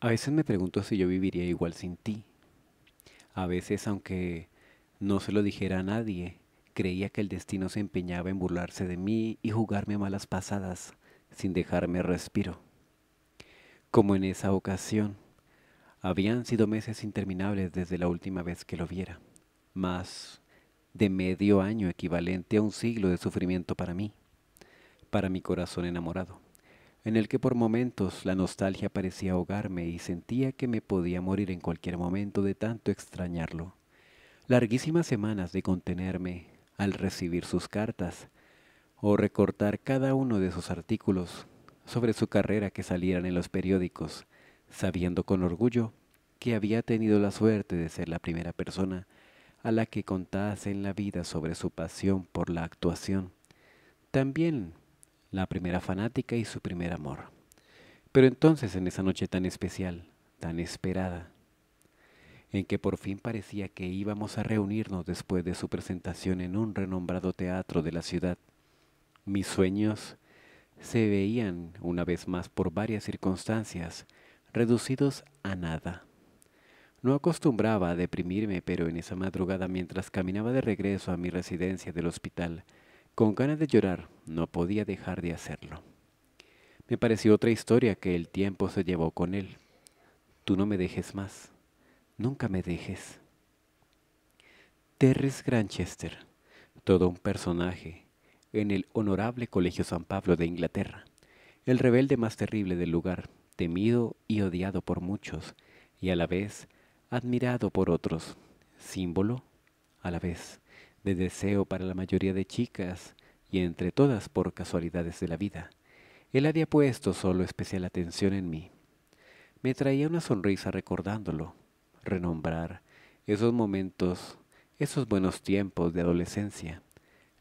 A veces me pregunto si yo viviría igual sin ti. A veces, aunque no se lo dijera a nadie, creía que el destino se empeñaba en burlarse de mí y jugarme a malas pasadas sin dejarme respiro. Como en esa ocasión, habían sido meses interminables desde la última vez que lo viera, más de medio año equivalente a un siglo de sufrimiento para mí, para mi corazón enamorado en el que por momentos la nostalgia parecía ahogarme y sentía que me podía morir en cualquier momento de tanto extrañarlo. Larguísimas semanas de contenerme al recibir sus cartas o recortar cada uno de sus artículos sobre su carrera que salieran en los periódicos, sabiendo con orgullo que había tenido la suerte de ser la primera persona a la que contase en la vida sobre su pasión por la actuación. También la primera fanática y su primer amor. Pero entonces en esa noche tan especial, tan esperada, en que por fin parecía que íbamos a reunirnos después de su presentación en un renombrado teatro de la ciudad, mis sueños se veían una vez más por varias circunstancias reducidos a nada. No acostumbraba a deprimirme, pero en esa madrugada mientras caminaba de regreso a mi residencia del hospital, con ganas de llorar, no podía dejar de hacerlo. Me pareció otra historia que el tiempo se llevó con él. Tú no me dejes más. Nunca me dejes. Teres Granchester, todo un personaje, en el honorable Colegio San Pablo de Inglaterra, el rebelde más terrible del lugar, temido y odiado por muchos, y a la vez admirado por otros, símbolo, a la vez, de deseo para la mayoría de chicas y entre todas por casualidades de la vida. Él había puesto solo especial atención en mí. Me traía una sonrisa recordándolo, renombrar esos momentos, esos buenos tiempos de adolescencia,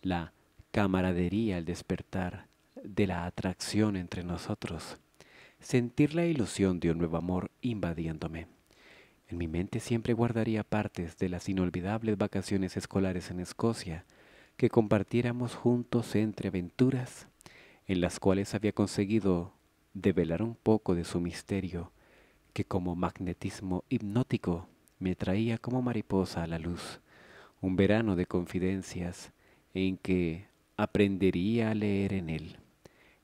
la camaradería al despertar de la atracción entre nosotros, sentir la ilusión de un nuevo amor invadiéndome. En mi mente siempre guardaría partes de las inolvidables vacaciones escolares en Escocia que compartiéramos juntos entre aventuras en las cuales había conseguido develar un poco de su misterio que como magnetismo hipnótico me traía como mariposa a la luz. Un verano de confidencias en que aprendería a leer en él,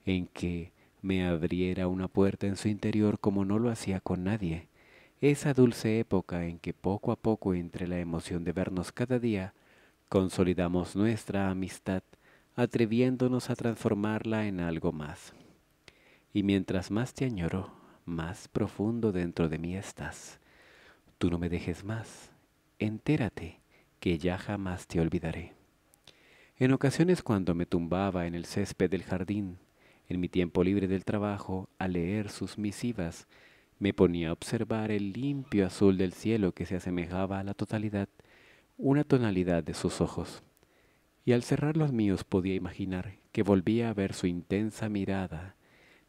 en que me abriera una puerta en su interior como no lo hacía con nadie esa dulce época en que poco a poco entre la emoción de vernos cada día, consolidamos nuestra amistad atreviéndonos a transformarla en algo más. Y mientras más te añoro, más profundo dentro de mí estás. Tú no me dejes más, entérate que ya jamás te olvidaré. En ocasiones cuando me tumbaba en el césped del jardín, en mi tiempo libre del trabajo, a leer sus misivas, me ponía a observar el limpio azul del cielo que se asemejaba a la totalidad, una tonalidad de sus ojos. Y al cerrar los míos podía imaginar que volvía a ver su intensa mirada,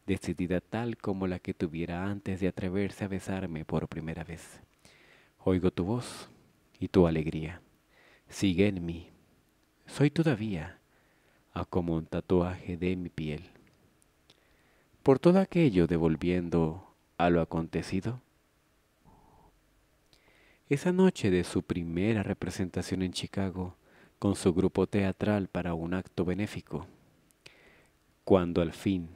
decidida tal como la que tuviera antes de atreverse a besarme por primera vez. Oigo tu voz y tu alegría. Sigue en mí. Soy todavía a ah, como un tatuaje de mi piel. Por todo aquello devolviendo a lo acontecido. Esa noche de su primera representación en Chicago, con su grupo teatral para un acto benéfico, cuando al fin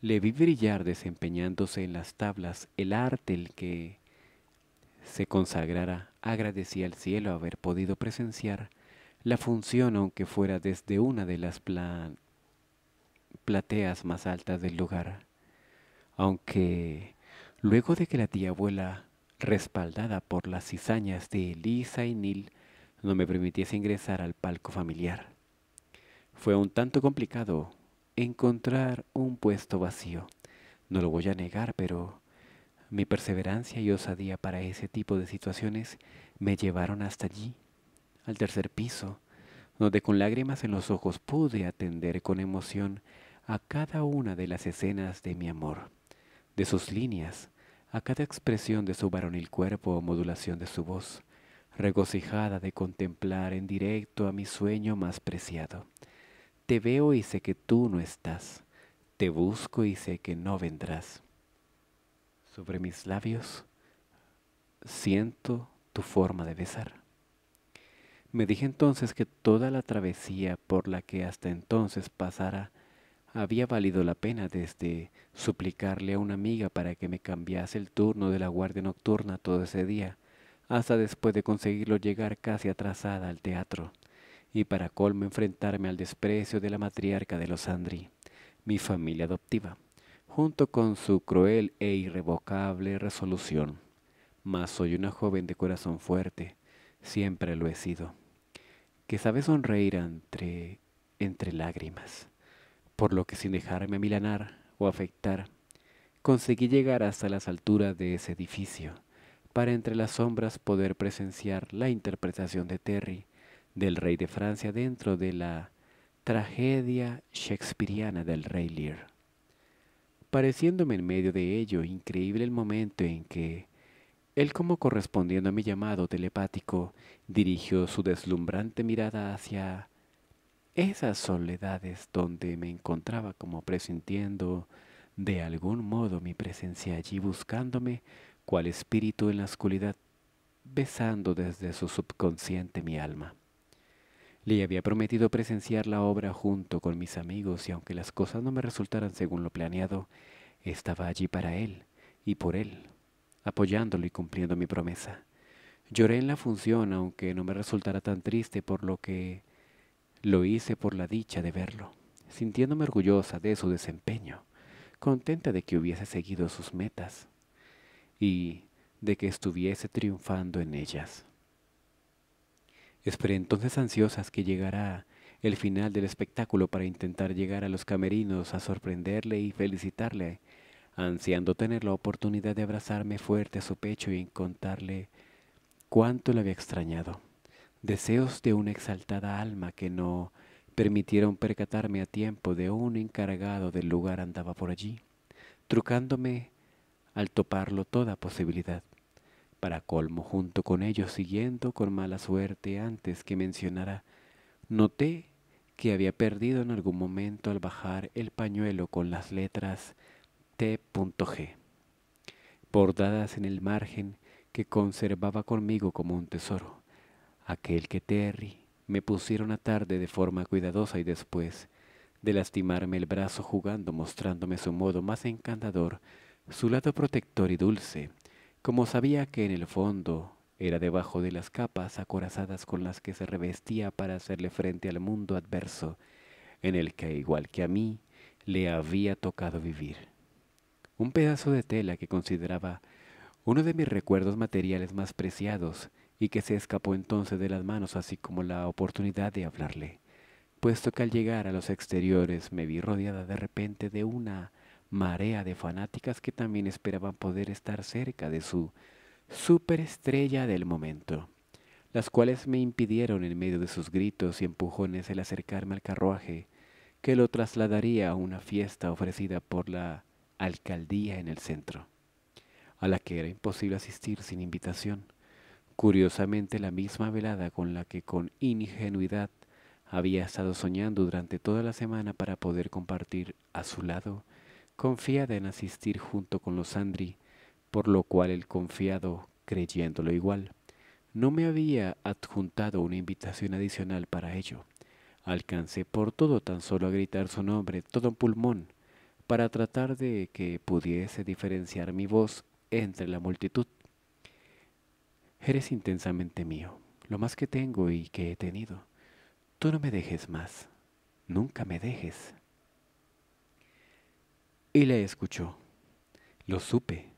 le vi brillar desempeñándose en las tablas el arte el que se consagrara, agradecía al cielo haber podido presenciar la función aunque fuera desde una de las plateas más altas del lugar aunque luego de que la tía abuela, respaldada por las cizañas de Elisa y Neil, no me permitiese ingresar al palco familiar. Fue un tanto complicado encontrar un puesto vacío. No lo voy a negar, pero mi perseverancia y osadía para ese tipo de situaciones me llevaron hasta allí, al tercer piso, donde con lágrimas en los ojos pude atender con emoción a cada una de las escenas de mi amor de sus líneas, a cada expresión de su varonil cuerpo o modulación de su voz, regocijada de contemplar en directo a mi sueño más preciado. Te veo y sé que tú no estás, te busco y sé que no vendrás. Sobre mis labios siento tu forma de besar. Me dije entonces que toda la travesía por la que hasta entonces pasara había valido la pena desde suplicarle a una amiga para que me cambiase el turno de la guardia nocturna todo ese día, hasta después de conseguirlo llegar casi atrasada al teatro, y para colmo enfrentarme al desprecio de la matriarca de los Andri, mi familia adoptiva, junto con su cruel e irrevocable resolución. Mas soy una joven de corazón fuerte, siempre lo he sido, que sabe sonreír entre, entre lágrimas por lo que sin dejarme milanar o afectar, conseguí llegar hasta las alturas de ese edificio, para entre las sombras poder presenciar la interpretación de Terry del rey de Francia dentro de la tragedia shakespeariana del rey Lear. Pareciéndome en medio de ello increíble el momento en que él, como correspondiendo a mi llamado telepático, dirigió su deslumbrante mirada hacia esas soledades donde me encontraba como presintiendo de algún modo mi presencia allí buscándome, cual espíritu en la oscuridad, besando desde su subconsciente mi alma. Le había prometido presenciar la obra junto con mis amigos y aunque las cosas no me resultaran según lo planeado, estaba allí para él y por él, apoyándolo y cumpliendo mi promesa. Lloré en la función aunque no me resultara tan triste por lo que lo hice por la dicha de verlo, sintiéndome orgullosa de su desempeño, contenta de que hubiese seguido sus metas y de que estuviese triunfando en ellas. Esperé entonces ansiosas que llegara el final del espectáculo para intentar llegar a los camerinos a sorprenderle y felicitarle, ansiando tener la oportunidad de abrazarme fuerte a su pecho y contarle cuánto le había extrañado deseos de una exaltada alma que no permitieron percatarme a tiempo de un encargado del lugar andaba por allí, trucándome al toparlo toda posibilidad. Para colmo, junto con ellos, siguiendo con mala suerte antes que mencionara, noté que había perdido en algún momento al bajar el pañuelo con las letras T.G, bordadas en el margen que conservaba conmigo como un tesoro aquel que Terry me pusieron a tarde de forma cuidadosa y después de lastimarme el brazo jugando mostrándome su modo más encantador, su lado protector y dulce, como sabía que en el fondo era debajo de las capas acorazadas con las que se revestía para hacerle frente al mundo adverso, en el que, igual que a mí, le había tocado vivir. Un pedazo de tela que consideraba uno de mis recuerdos materiales más preciados, y que se escapó entonces de las manos, así como la oportunidad de hablarle, puesto que al llegar a los exteriores me vi rodeada de repente de una marea de fanáticas que también esperaban poder estar cerca de su superestrella del momento, las cuales me impidieron en medio de sus gritos y empujones el acercarme al carruaje que lo trasladaría a una fiesta ofrecida por la alcaldía en el centro, a la que era imposible asistir sin invitación. Curiosamente, la misma velada con la que con ingenuidad había estado soñando durante toda la semana para poder compartir a su lado, confiada en asistir junto con los Andri, por lo cual el confiado, creyéndolo igual, no me había adjuntado una invitación adicional para ello. Alcancé por todo tan solo a gritar su nombre, todo un pulmón, para tratar de que pudiese diferenciar mi voz entre la multitud. Eres intensamente mío, lo más que tengo y que he tenido. Tú no me dejes más, nunca me dejes. Y le escuchó. Lo supe.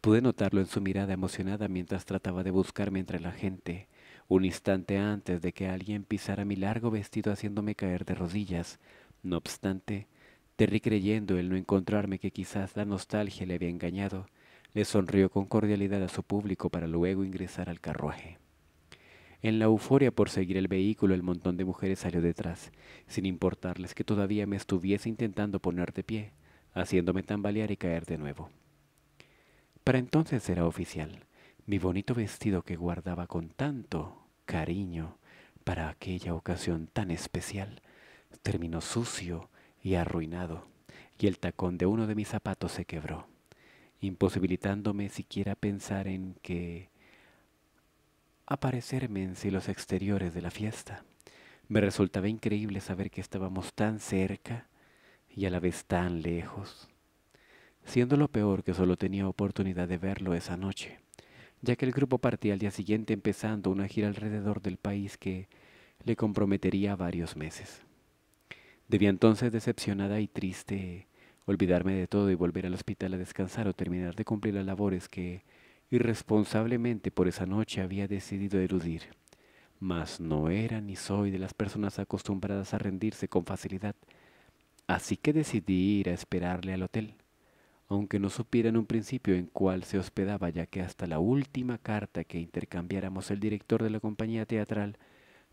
Pude notarlo en su mirada emocionada mientras trataba de buscarme entre la gente, un instante antes de que alguien pisara mi largo vestido haciéndome caer de rodillas. No obstante, terrí creyendo el no encontrarme que quizás la nostalgia le había engañado le sonrió con cordialidad a su público para luego ingresar al carruaje. En la euforia por seguir el vehículo, el montón de mujeres salió detrás, sin importarles que todavía me estuviese intentando poner de pie, haciéndome tambalear y caer de nuevo. Para entonces era oficial, mi bonito vestido que guardaba con tanto cariño para aquella ocasión tan especial, terminó sucio y arruinado, y el tacón de uno de mis zapatos se quebró imposibilitándome siquiera pensar en que aparecerme en los exteriores de la fiesta. Me resultaba increíble saber que estábamos tan cerca y a la vez tan lejos, siendo lo peor que solo tenía oportunidad de verlo esa noche, ya que el grupo partía al día siguiente empezando una gira alrededor del país que le comprometería varios meses. Debía entonces, decepcionada y triste, olvidarme de todo y volver al hospital a descansar o terminar de cumplir las labores que irresponsablemente por esa noche había decidido eludir. Mas no era ni soy de las personas acostumbradas a rendirse con facilidad, así que decidí ir a esperarle al hotel, aunque no supiera en un principio en cuál se hospedaba, ya que hasta la última carta que intercambiáramos el director de la compañía teatral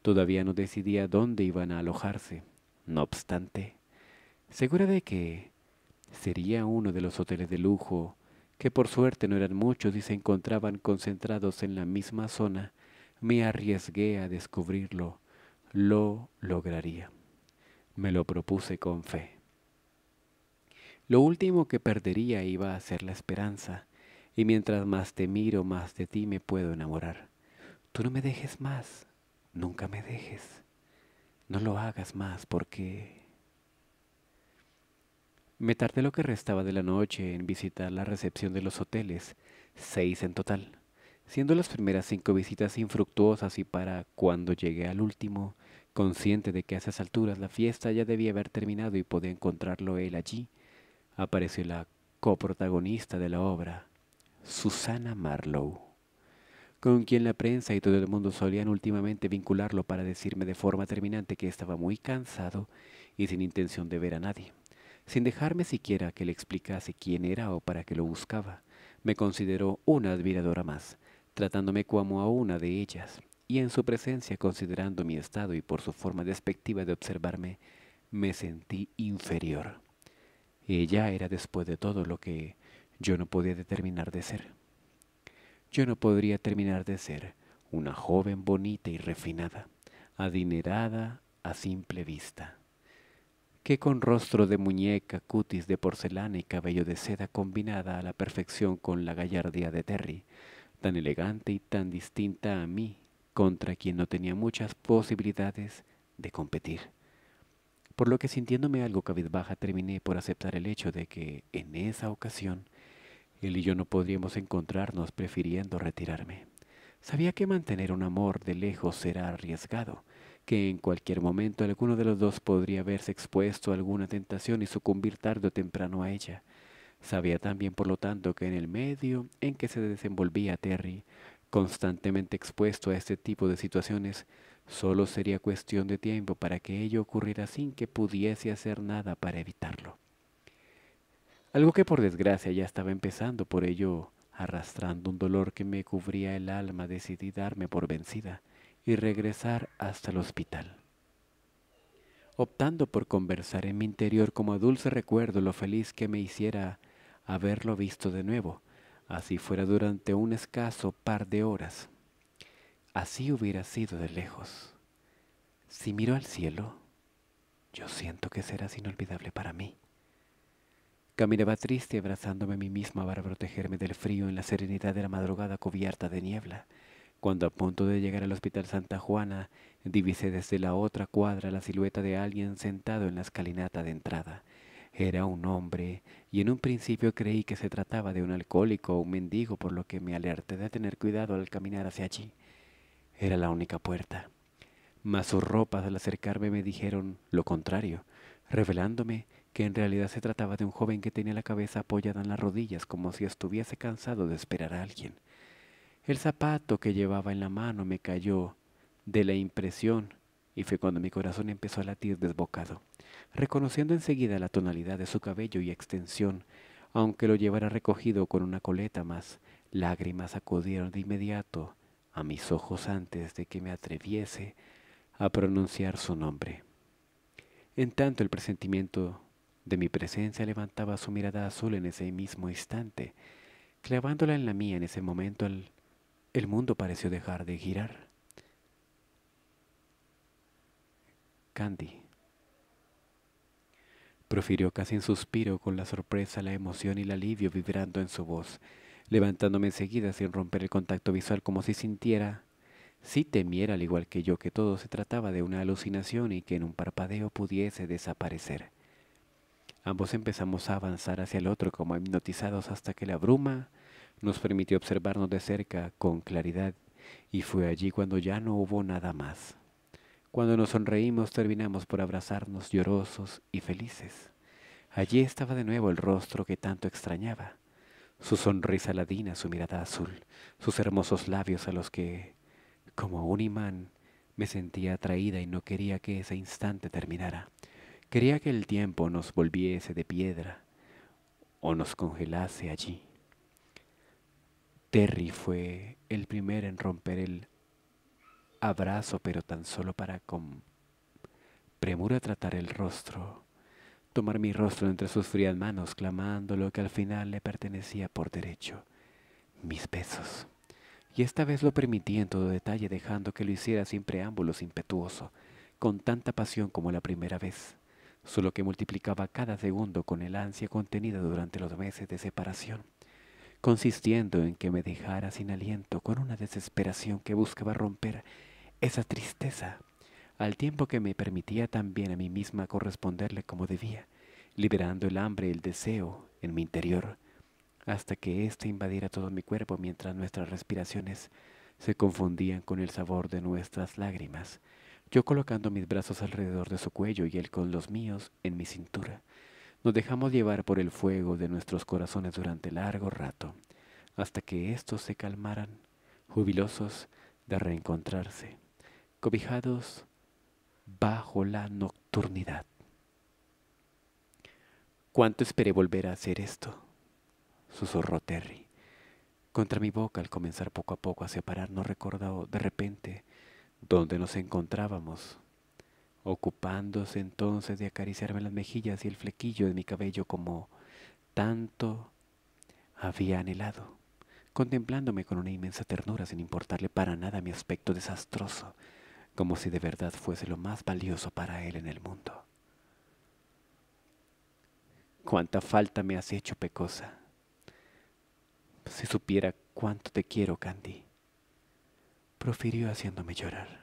todavía no decidía dónde iban a alojarse. No obstante, segura de que Sería uno de los hoteles de lujo, que por suerte no eran muchos y se encontraban concentrados en la misma zona, me arriesgué a descubrirlo. Lo lograría. Me lo propuse con fe. Lo último que perdería iba a ser la esperanza, y mientras más te miro, más de ti me puedo enamorar. Tú no me dejes más, nunca me dejes. No lo hagas más porque... Me tardé lo que restaba de la noche en visitar la recepción de los hoteles, seis en total, siendo las primeras cinco visitas infructuosas y para cuando llegué al último, consciente de que a esas alturas la fiesta ya debía haber terminado y podía encontrarlo él allí, apareció la coprotagonista de la obra, Susana Marlowe, con quien la prensa y todo el mundo solían últimamente vincularlo para decirme de forma terminante que estaba muy cansado y sin intención de ver a nadie sin dejarme siquiera que le explicase quién era o para qué lo buscaba. Me consideró una admiradora más, tratándome como a una de ellas, y en su presencia, considerando mi estado y por su forma despectiva de observarme, me sentí inferior. Ella era después de todo lo que yo no podía determinar de ser. Yo no podría terminar de ser una joven bonita y refinada, adinerada a simple vista que con rostro de muñeca, cutis de porcelana y cabello de seda combinada a la perfección con la gallardía de Terry, tan elegante y tan distinta a mí, contra quien no tenía muchas posibilidades de competir. Por lo que sintiéndome algo cabizbaja terminé por aceptar el hecho de que en esa ocasión él y yo no podríamos encontrarnos prefiriendo retirarme. Sabía que mantener un amor de lejos era arriesgado, que en cualquier momento alguno de los dos podría haberse expuesto a alguna tentación y sucumbir tarde o temprano a ella. Sabía también, por lo tanto, que en el medio en que se desenvolvía Terry, constantemente expuesto a este tipo de situaciones, solo sería cuestión de tiempo para que ello ocurriera sin que pudiese hacer nada para evitarlo. Algo que por desgracia ya estaba empezando, por ello arrastrando un dolor que me cubría el alma, decidí darme por vencida y regresar hasta el hospital. Optando por conversar en mi interior como a dulce recuerdo lo feliz que me hiciera haberlo visto de nuevo, así fuera durante un escaso par de horas. Así hubiera sido de lejos. Si miro al cielo, yo siento que serás inolvidable para mí. Caminaba triste abrazándome a mí misma para protegerme del frío en la serenidad de la madrugada cubierta de niebla cuando a punto de llegar al Hospital Santa Juana, divisé desde la otra cuadra la silueta de alguien sentado en la escalinata de entrada. Era un hombre, y en un principio creí que se trataba de un alcohólico o un mendigo, por lo que me alerté de tener cuidado al caminar hacia allí. Era la única puerta. Mas sus ropas al acercarme me dijeron lo contrario, revelándome que en realidad se trataba de un joven que tenía la cabeza apoyada en las rodillas como si estuviese cansado de esperar a alguien. El zapato que llevaba en la mano me cayó de la impresión y fue cuando mi corazón empezó a latir desbocado, reconociendo enseguida la tonalidad de su cabello y extensión, aunque lo llevara recogido con una coleta más, lágrimas acudieron de inmediato a mis ojos antes de que me atreviese a pronunciar su nombre. En tanto el presentimiento de mi presencia levantaba su mirada azul en ese mismo instante, clavándola en la mía en ese momento al el mundo pareció dejar de girar. Candy profirió casi en suspiro con la sorpresa, la emoción y el alivio vibrando en su voz, levantándome enseguida sin romper el contacto visual como si sintiera, si temiera al igual que yo que todo se trataba de una alucinación y que en un parpadeo pudiese desaparecer. Ambos empezamos a avanzar hacia el otro como hipnotizados hasta que la bruma nos permitió observarnos de cerca con claridad y fue allí cuando ya no hubo nada más. Cuando nos sonreímos terminamos por abrazarnos llorosos y felices. Allí estaba de nuevo el rostro que tanto extrañaba, su sonrisa ladina, su mirada azul, sus hermosos labios a los que, como un imán, me sentía atraída y no quería que ese instante terminara. Quería que el tiempo nos volviese de piedra o nos congelase allí. Terry fue el primer en romper el abrazo, pero tan solo para con premura tratar el rostro, tomar mi rostro entre sus frías manos, clamando lo que al final le pertenecía por derecho, mis besos. Y esta vez lo permití en todo detalle, dejando que lo hiciera sin preámbulos impetuoso, con tanta pasión como la primera vez, solo que multiplicaba cada segundo con el ansia contenida durante los meses de separación consistiendo en que me dejara sin aliento con una desesperación que buscaba romper esa tristeza, al tiempo que me permitía también a mí misma corresponderle como debía, liberando el hambre y el deseo en mi interior, hasta que éste invadiera todo mi cuerpo mientras nuestras respiraciones se confundían con el sabor de nuestras lágrimas, yo colocando mis brazos alrededor de su cuello y él con los míos en mi cintura nos dejamos llevar por el fuego de nuestros corazones durante largo rato, hasta que éstos se calmaran, jubilosos de reencontrarse, cobijados bajo la nocturnidad. ¿Cuánto esperé volver a hacer esto? susurró Terry. Contra mi boca al comenzar poco a poco a separarnos recordó de repente dónde nos encontrábamos ocupándose entonces de acariciarme las mejillas y el flequillo de mi cabello como tanto había anhelado, contemplándome con una inmensa ternura sin importarle para nada mi aspecto desastroso, como si de verdad fuese lo más valioso para él en el mundo. Cuánta falta me has hecho, Pecosa. Si supiera cuánto te quiero, Candy, profirió haciéndome llorar.